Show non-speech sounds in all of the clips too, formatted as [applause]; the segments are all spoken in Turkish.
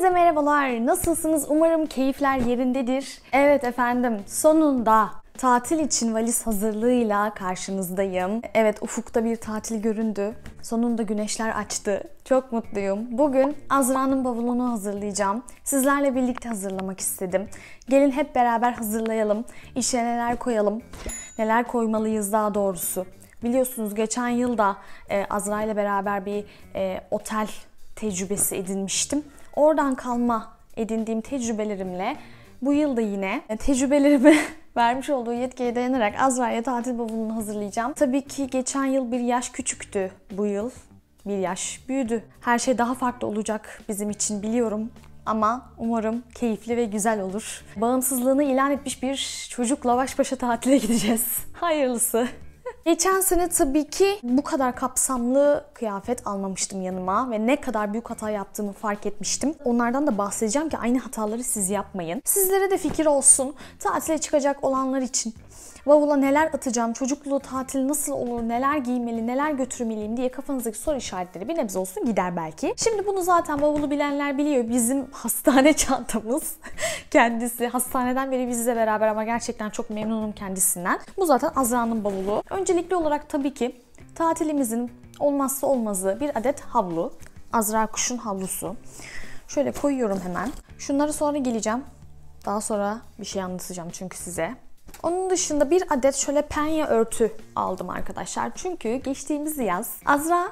Herkese merhabalar. Nasılsınız? Umarım keyifler yerindedir. Evet efendim, sonunda tatil için valiz hazırlığıyla karşınızdayım. Evet, ufukta bir tatil göründü. Sonunda güneşler açtı. Çok mutluyum. Bugün Azra'nın bavulunu hazırlayacağım. Sizlerle birlikte hazırlamak istedim. Gelin hep beraber hazırlayalım. İşe neler koyalım? Neler koymalıyız daha doğrusu? Biliyorsunuz geçen yılda e, Azra ile beraber bir e, otel tecrübesi edinmiştim. Oradan kalma edindiğim tecrübelerimle bu yıl da yine e, tecrübelerimi [laughs] vermiş olduğu yetkiye dayanarak Azra'ya tatil bavulunu hazırlayacağım. Tabii ki geçen yıl bir yaş küçüktü bu yıl. Bir yaş büyüdü. Her şey daha farklı olacak bizim için biliyorum ama umarım keyifli ve güzel olur. Bağımsızlığını ilan etmiş bir çocukla baş başa tatile [laughs] gideceğiz. Hayırlısı. Geçen sene tabii ki bu kadar kapsamlı kıyafet almamıştım yanıma ve ne kadar büyük hata yaptığımı fark etmiştim. Onlardan da bahsedeceğim ki aynı hataları siz yapmayın. Sizlere de fikir olsun. Tatile çıkacak olanlar için Bavula neler atacağım, çocuklu tatil nasıl olur, neler giymeli, neler götürmeliyim diye kafanızdaki soru işaretleri bir nebze olsun gider belki. Şimdi bunu zaten bavulu bilenler biliyor. Bizim [laughs] hastane çantamız [laughs] kendisi. Hastaneden beri bizle beraber ama gerçekten çok memnunum kendisinden. Bu zaten Azra'nın bavulu. Öncelikli olarak tabii ki tatilimizin olmazsa olmazı bir adet havlu. Azra kuşun havlusu. Şöyle koyuyorum hemen. Şunları sonra geleceğim. Daha sonra bir şey anlatacağım çünkü size. Onun dışında bir adet şöyle penye örtü aldım arkadaşlar. Çünkü geçtiğimiz yaz Azra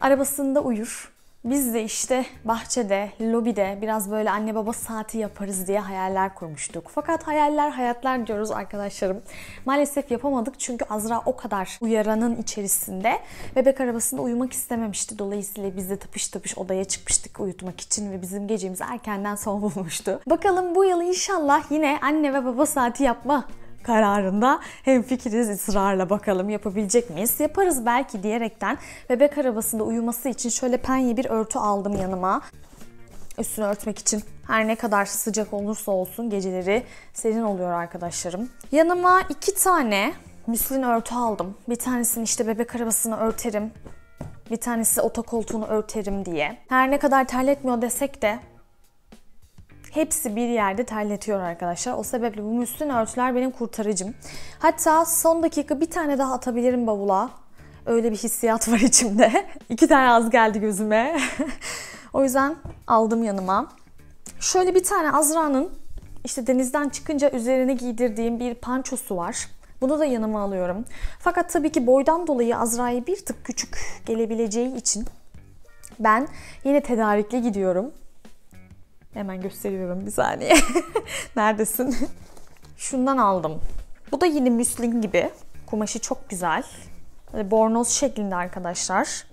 arabasında uyur. Biz de işte bahçede, lobide biraz böyle anne baba saati yaparız diye hayaller kurmuştuk. Fakat hayaller hayatlar diyoruz arkadaşlarım. Maalesef yapamadık çünkü Azra o kadar uyaranın içerisinde bebek arabasında uyumak istememişti. Dolayısıyla biz de tıpış tıpış odaya çıkmıştık uyutmak için ve bizim gecemiz erkenden son [laughs] bulmuştu. Bakalım bu yıl inşallah yine anne ve baba saati yapma kararında hem fikiriz ısrarla bakalım yapabilecek miyiz? Yaparız belki diyerekten bebek arabasında uyuması için şöyle penye bir örtü aldım yanıma. Üstünü örtmek için her ne kadar sıcak olursa olsun geceleri serin oluyor arkadaşlarım. Yanıma iki tane müslin örtü aldım. Bir tanesini işte bebek arabasını örterim. Bir tanesi otokoltuğunu örterim diye. Her ne kadar terletmiyor desek de Hepsi bir yerde terletiyor arkadaşlar. O sebeple bu müslün örtüler benim kurtarıcım. Hatta son dakika bir tane daha atabilirim bavula. Öyle bir hissiyat [laughs] var içimde. İki tane az geldi gözüme. [laughs] o yüzden aldım yanıma. Şöyle bir tane Azra'nın işte denizden çıkınca üzerine giydirdiğim bir pançosu var. Bunu da yanıma alıyorum. Fakat tabii ki boydan dolayı azra'yı bir tık küçük gelebileceği için ben yine tedarikli gidiyorum. Hemen gösteriyorum bir saniye. [laughs] Neredesin? Şundan aldım. Bu da yine müslin gibi. Kumaşı çok güzel. Bornoz şeklinde arkadaşlar.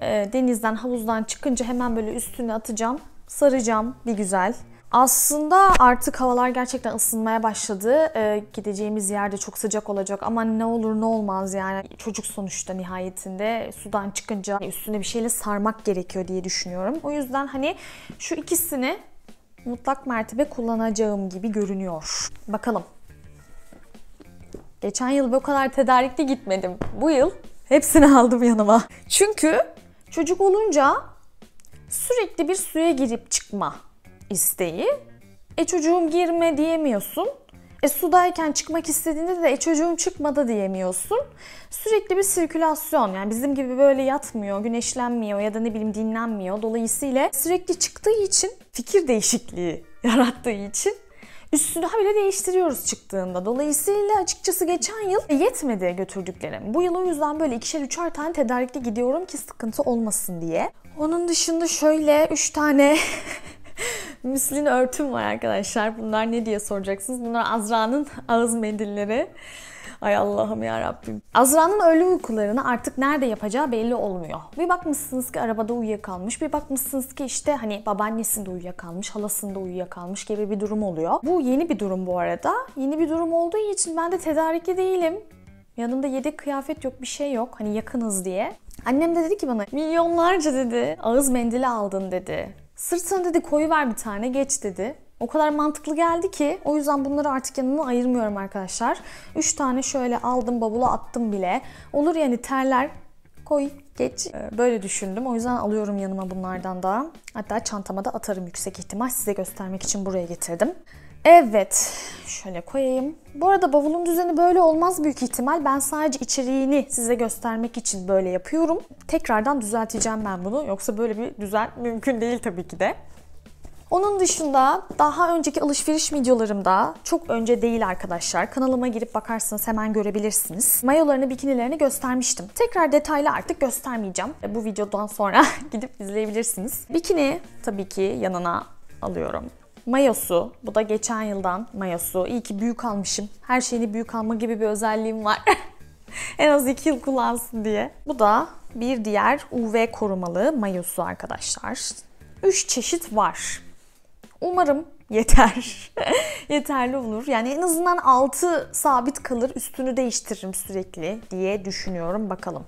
Ee, denizden, havuzdan çıkınca hemen böyle üstüne atacağım. Saracağım bir güzel. Aslında artık havalar gerçekten ısınmaya başladı. Ee, gideceğimiz yerde çok sıcak olacak ama ne olur ne olmaz yani. Çocuk sonuçta nihayetinde sudan çıkınca üstüne bir şeyle sarmak gerekiyor diye düşünüyorum. O yüzden hani şu ikisini mutlak mertebe kullanacağım gibi görünüyor. Bakalım. Geçen yıl bu kadar tedarikli gitmedim. Bu yıl hepsini [laughs] aldım yanıma. Çünkü çocuk olunca sürekli bir suya girip çıkma isteği. E çocuğum girme diyemiyorsun. E sudayken çıkmak istediğinde de e çocuğum çıkmadı diyemiyorsun. Sürekli bir sirkülasyon yani bizim gibi böyle yatmıyor, güneşlenmiyor ya da ne bileyim dinlenmiyor. Dolayısıyla sürekli çıktığı için fikir değişikliği [laughs] yarattığı için üstünü habire değiştiriyoruz çıktığında. Dolayısıyla açıkçası geçen yıl e, yetmedi götürdüklerim. Bu yıl o yüzden böyle ikişer üçer tane tedarikli gidiyorum ki sıkıntı olmasın diye. Onun dışında şöyle üç tane [laughs] Müslin örtüm var arkadaşlar. Bunlar ne diye soracaksınız. Bunlar Azra'nın ağız mendilleri. Ay Allah'ım ya Rabbim. Azra'nın öğle uykularını artık nerede yapacağı belli olmuyor. Bir bakmışsınız ki arabada uyuyakalmış, bir bakmışsınız ki işte hani babaannesinde uyuyakalmış, halasında uyuyakalmış gibi bir durum oluyor. Bu yeni bir durum bu arada. Yeni bir durum olduğu için ben de tedariki değilim. Yanımda yedek kıyafet yok, bir şey yok. Hani yakınız diye. Annem de dedi ki bana milyonlarca dedi ağız mendili aldın dedi. Sırtını dedi koyu ver bir tane geç dedi. O kadar mantıklı geldi ki o yüzden bunları artık yanına ayırmıyorum arkadaşlar. 3 tane şöyle aldım bavula attım bile. Olur yani terler koy geç. Ee, böyle düşündüm. O yüzden alıyorum yanıma bunlardan da. Hatta çantama da atarım yüksek ihtimal. Size göstermek için buraya getirdim. Evet, şöyle koyayım. Bu arada bavulun düzeni böyle olmaz büyük ihtimal. Ben sadece içeriğini size göstermek için böyle yapıyorum. Tekrardan düzelteceğim ben bunu. Yoksa böyle bir düzen mümkün değil tabii ki de. Onun dışında daha önceki alışveriş videolarımda çok önce değil arkadaşlar. Kanalıma girip bakarsanız hemen görebilirsiniz. Mayolarını, bikinilerini göstermiştim. Tekrar detaylı artık göstermeyeceğim. E, bu videodan sonra [laughs] gidip izleyebilirsiniz. Bikini tabii ki yanına alıyorum. Mayosu. Bu da geçen yıldan mayosu. İyi ki büyük almışım. Her şeyini büyük alma gibi bir özelliğim var. [laughs] en az 2 yıl kullansın diye. Bu da bir diğer UV korumalı mayosu arkadaşlar. 3 çeşit var. Umarım yeter. [laughs] Yeterli olur. Yani en azından altı sabit kalır. Üstünü değiştiririm sürekli diye düşünüyorum. Bakalım.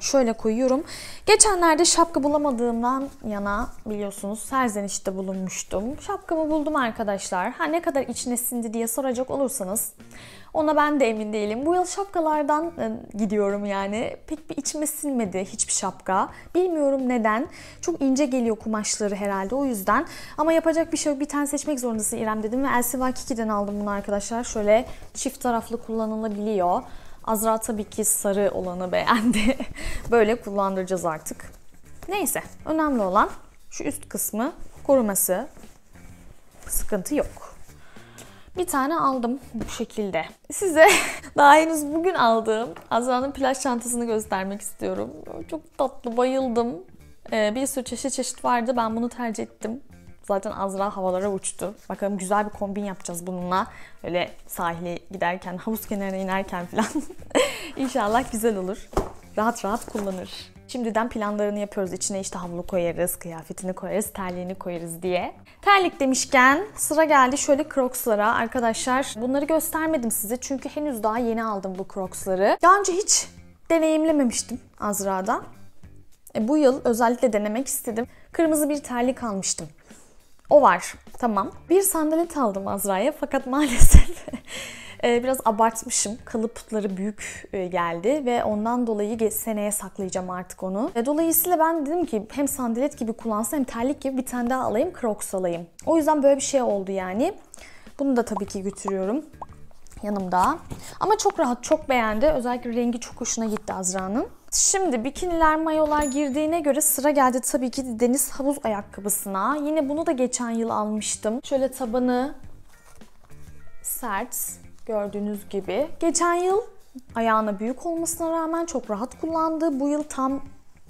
Şöyle koyuyorum. Geçenlerde şapka bulamadığımdan yana biliyorsunuz serzenişte bulunmuştum. Şapkamı buldum arkadaşlar. Ha ne kadar içine sindi diye soracak olursanız ona ben de emin değilim. Bu yıl şapkalardan e, gidiyorum yani. Pek bir içime sinmedi hiçbir şapka. Bilmiyorum neden. Çok ince geliyor kumaşları herhalde o yüzden. Ama yapacak bir şey yok. Bir tane seçmek zorundasın İrem dedim ve Elsiva Kiki'den aldım bunu arkadaşlar. Şöyle çift taraflı kullanılabiliyor. Azra tabii ki sarı olanı beğendi. [laughs] Böyle kullandıracağız artık. Neyse önemli olan şu üst kısmı koruması. Sıkıntı yok. Bir tane aldım bu şekilde. Size [laughs] daha henüz bugün aldığım Azra'nın plaj çantasını göstermek istiyorum. Çok tatlı, bayıldım. Ee, bir sürü çeşit çeşit vardı. Ben bunu tercih ettim. Zaten Azra havalara uçtu. Bakalım güzel bir kombin yapacağız bununla. Öyle sahile giderken, havuz kenarına inerken falan. [laughs] İnşallah güzel olur. Rahat rahat kullanır. Şimdiden planlarını yapıyoruz. İçine işte havlu koyarız, kıyafetini koyarız, terliğini koyarız diye. Terlik demişken sıra geldi şöyle Crocs'lara. Arkadaşlar bunları göstermedim size çünkü henüz daha yeni aldım bu Crocs'ları. Daha önce hiç deneyimlememiştim Azra'da. E, bu yıl özellikle denemek istedim. Kırmızı bir terlik almıştım o var. Tamam. Bir sandalet aldım Azra'ya fakat [laughs] maalesef e, biraz abartmışım. Kalıpları büyük e, geldi ve ondan dolayı seneye saklayacağım artık onu. E, dolayısıyla ben dedim ki hem sandalet gibi kullansam hem terlik gibi bir tane daha alayım, crocs alayım. O yüzden böyle bir şey oldu yani. Bunu da tabii ki götürüyorum yanımda. Ama çok rahat, çok beğendi. Özellikle rengi çok hoşuna gitti Azra'nın. Şimdi bikiniler, mayolar girdiğine göre sıra geldi tabii ki deniz havuz ayakkabısına. Yine bunu da geçen yıl almıştım. Şöyle tabanı sert gördüğünüz gibi. Geçen yıl ayağına büyük olmasına rağmen çok rahat kullandı. Bu yıl tam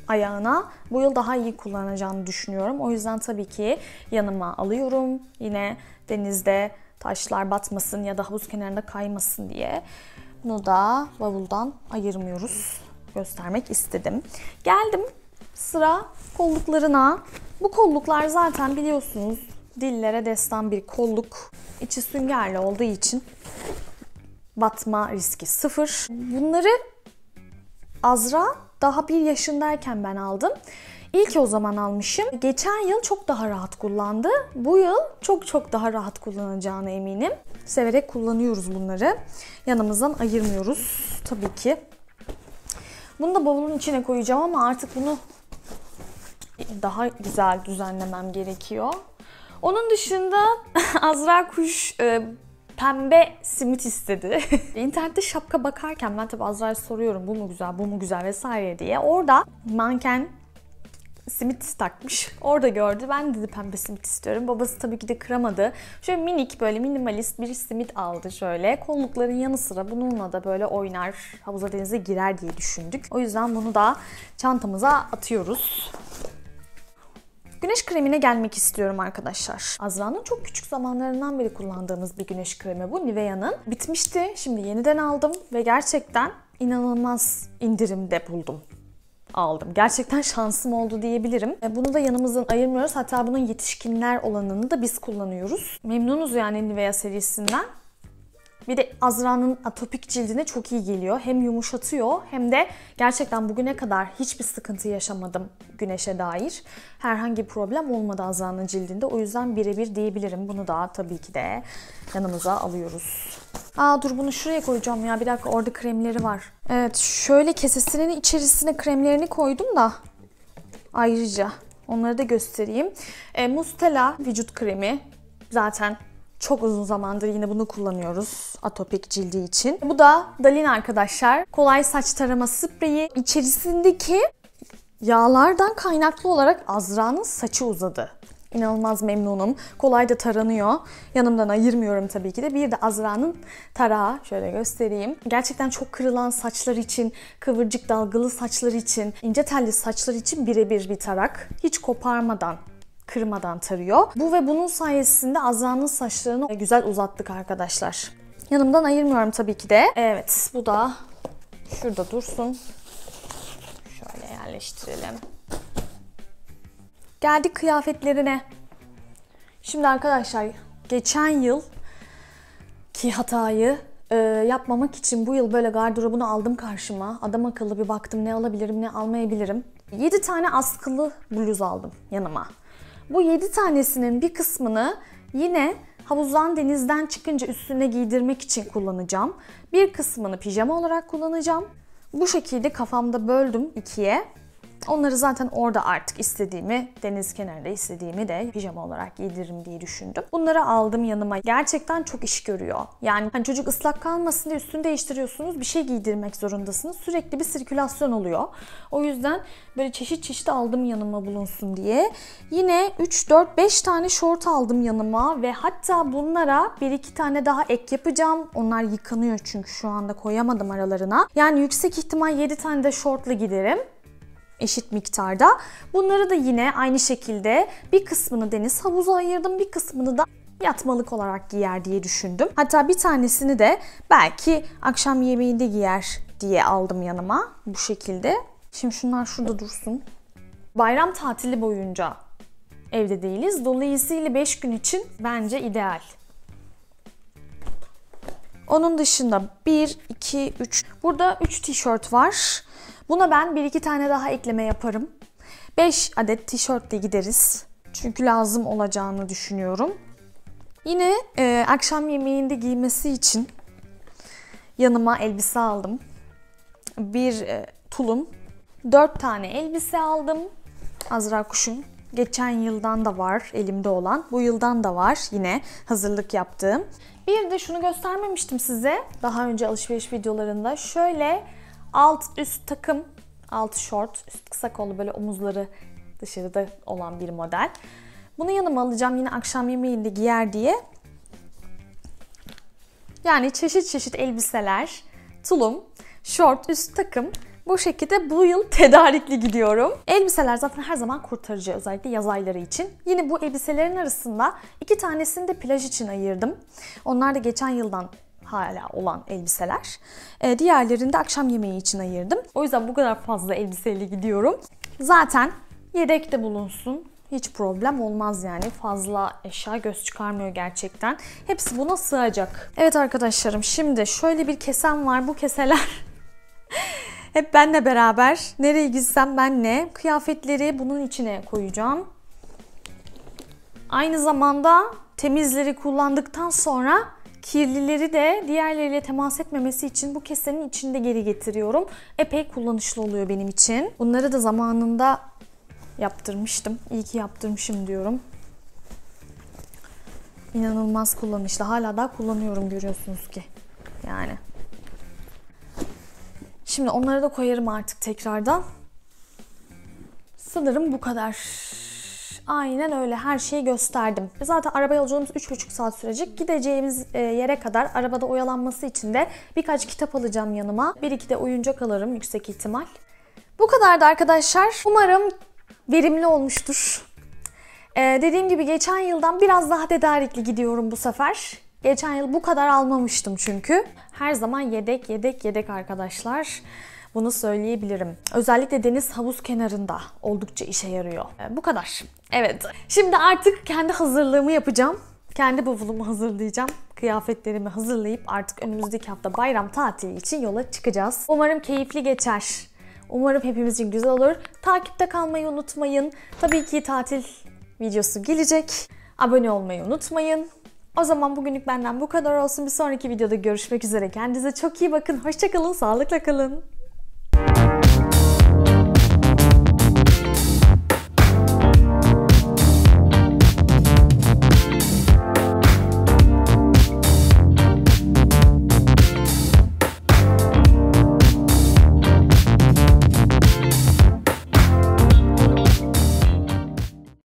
ayağına bu yıl daha iyi kullanacağını düşünüyorum. O yüzden tabii ki yanıma alıyorum. Yine denizde taşlar batmasın ya da havuz kenarında kaymasın diye. Bunu da bavuldan ayırmıyoruz göstermek istedim. Geldim sıra kolluklarına. Bu kolluklar zaten biliyorsunuz dillere destan bir kolluk. İçi süngerli olduğu için batma riski sıfır. Bunları Azra daha bir yaşındayken ben aldım. İyi ki o zaman almışım. Geçen yıl çok daha rahat kullandı. Bu yıl çok çok daha rahat kullanacağına eminim. Severek kullanıyoruz bunları. Yanımızdan ayırmıyoruz tabii ki. Bunu da bavulun içine koyacağım ama artık bunu daha güzel düzenlemem gerekiyor. Onun dışında [laughs] Azra Kuş e, pembe simit istedi. [laughs] İnternette şapka bakarken ben tabi Azra'ya soruyorum bu mu güzel, bu mu güzel vesaire diye. Orada manken simit takmış. Orada gördü. Ben dedi pembe simit istiyorum. Babası tabii ki de kıramadı. Şöyle minik böyle minimalist bir simit aldı şöyle. Kollukların yanı sıra bununla da böyle oynar, havuza denize girer diye düşündük. O yüzden bunu da çantamıza atıyoruz. Güneş kremine gelmek istiyorum arkadaşlar. Azra'nın çok küçük zamanlarından beri kullandığımız bir güneş kremi bu. Nivea'nın. Bitmişti. Şimdi yeniden aldım ve gerçekten inanılmaz indirimde buldum aldım. Gerçekten şansım oldu diyebilirim. E, bunu da yanımızdan ayırmıyoruz. Hatta bunun yetişkinler olanını da biz kullanıyoruz. Memnunuz yani Nivea serisinden. Bir de Azra'nın atopik cildine çok iyi geliyor. Hem yumuşatıyor hem de gerçekten bugüne kadar hiçbir sıkıntı yaşamadım güneşe dair. Herhangi bir problem olmadı Azra'nın cildinde. O yüzden birebir diyebilirim. Bunu da tabii ki de yanımıza alıyoruz. Aa dur bunu şuraya koyacağım ya. Bir dakika orada kremleri var. Evet şöyle kesesinin içerisine kremlerini koydum da ayrıca. Onları da göstereyim. E, Mustela vücut kremi zaten çok uzun zamandır yine bunu kullanıyoruz atopik cildi için. Bu da Dalin arkadaşlar. Kolay saç tarama spreyi. İçerisindeki yağlardan kaynaklı olarak Azra'nın saçı uzadı. İnanılmaz memnunum. Kolay da taranıyor. Yanımdan ayırmıyorum tabii ki de. Bir de Azra'nın tarağı. Şöyle göstereyim. Gerçekten çok kırılan saçlar için, kıvırcık dalgalı saçlar için, ince telli saçlar için birebir bir tarak. Hiç koparmadan kırmadan tarıyor. Bu ve bunun sayesinde Azra'nın saçlarını güzel uzattık arkadaşlar. Yanımdan ayırmıyorum tabii ki de. Evet bu da şurada dursun. Şöyle yerleştirelim. Geldik kıyafetlerine. Şimdi arkadaşlar geçen yıl ki hatayı e, yapmamak için bu yıl böyle gardırobunu aldım karşıma. Adam akıllı bir baktım ne alabilirim ne almayabilirim. 7 tane askılı bluz aldım yanıma. Bu 7 tanesinin bir kısmını yine havuzdan denizden çıkınca üstüne giydirmek için kullanacağım. Bir kısmını pijama olarak kullanacağım. Bu şekilde kafamda böldüm ikiye. Onları zaten orada artık istediğimi, deniz kenarında istediğimi de pijama olarak giydiririm diye düşündüm. Bunları aldım yanıma. Gerçekten çok iş görüyor. Yani hani çocuk ıslak kalmasın diye üstünü değiştiriyorsunuz, bir şey giydirmek zorundasınız. Sürekli bir sirkülasyon oluyor. O yüzden böyle çeşit çeşit aldım yanıma bulunsun diye. Yine 3, 4, 5 tane şort aldım yanıma ve hatta bunlara 1-2 tane daha ek yapacağım. Onlar yıkanıyor çünkü şu anda koyamadım aralarına. Yani yüksek ihtimal 7 tane de şortla giderim eşit miktarda. Bunları da yine aynı şekilde bir kısmını deniz havuzu ayırdım, bir kısmını da yatmalık olarak giyer diye düşündüm. Hatta bir tanesini de belki akşam yemeğinde giyer diye aldım yanıma bu şekilde. Şimdi şunlar şurada dursun. Bayram tatili boyunca evde değiliz. Dolayısıyla 5 gün için bence ideal. Onun dışında 1, 2, 3. Burada 3 tişört var. Buna ben bir iki tane daha ekleme yaparım. 5 adet tişörtle gideriz. Çünkü lazım olacağını düşünüyorum. Yine e, akşam yemeğinde giymesi için yanıma elbise aldım. Bir e, tulum, 4 tane elbise aldım. Azra Kuş'un geçen yıldan da var elimde olan. Bu yıldan da var yine hazırlık yaptığım. Bir de şunu göstermemiştim size daha önce alışveriş videolarında. Şöyle alt üst takım, alt short, üst kısa kollu böyle omuzları dışarıda olan bir model. Bunu yanıma alacağım yine akşam yemeğinde giyer diye. Yani çeşit çeşit elbiseler, tulum, short, üst takım. Bu şekilde bu yıl tedarikli gidiyorum. Elbiseler zaten her zaman kurtarıcı özellikle yaz ayları için. Yine bu elbiselerin arasında iki tanesini de plaj için ayırdım. Onlar da geçen yıldan hala olan elbiseler. E, diğerlerini de akşam yemeği için ayırdım. O yüzden bu kadar fazla elbiseyle gidiyorum. Zaten yedek de bulunsun. Hiç problem olmaz yani. Fazla eşya göz çıkarmıyor gerçekten. Hepsi buna sığacak. Evet arkadaşlarım şimdi şöyle bir kesem var. Bu keseler [laughs] hep benle beraber. Nereye gitsem benle. Kıyafetleri bunun içine koyacağım. Aynı zamanda temizleri kullandıktan sonra Kirlileri de diğerleriyle temas etmemesi için bu kesenin içinde geri getiriyorum. Epey kullanışlı oluyor benim için. Bunları da zamanında yaptırmıştım. İyi ki yaptırmışım diyorum. İnanılmaz kullanışlı. Hala daha kullanıyorum görüyorsunuz ki. Yani. Şimdi onları da koyarım artık tekrardan. Sanırım bu kadar. Aynen öyle her şeyi gösterdim. Zaten araba yolculuğumuz 3,5 saat sürecek. Gideceğimiz e, yere kadar arabada oyalanması için de birkaç kitap alacağım yanıma. Bir iki de oyuncak alırım yüksek ihtimal. Bu kadardı arkadaşlar. Umarım verimli olmuştur. Ee, dediğim gibi geçen yıldan biraz daha tedarikli gidiyorum bu sefer. Geçen yıl bu kadar almamıştım çünkü. Her zaman yedek yedek yedek arkadaşlar. Bunu söyleyebilirim. Özellikle deniz havuz kenarında oldukça işe yarıyor. E, bu kadar. Evet. Şimdi artık kendi hazırlığımı yapacağım. Kendi bavulumu hazırlayacağım. Kıyafetlerimi hazırlayıp artık önümüzdeki hafta bayram tatili için yola çıkacağız. Umarım keyifli geçer. Umarım hepimizin güzel olur. Takipte kalmayı unutmayın. Tabii ki tatil videosu gelecek. Abone olmayı unutmayın. O zaman bugünlük benden bu kadar olsun. Bir sonraki videoda görüşmek üzere. Kendinize çok iyi bakın. Hoşçakalın, sağlıkla kalın.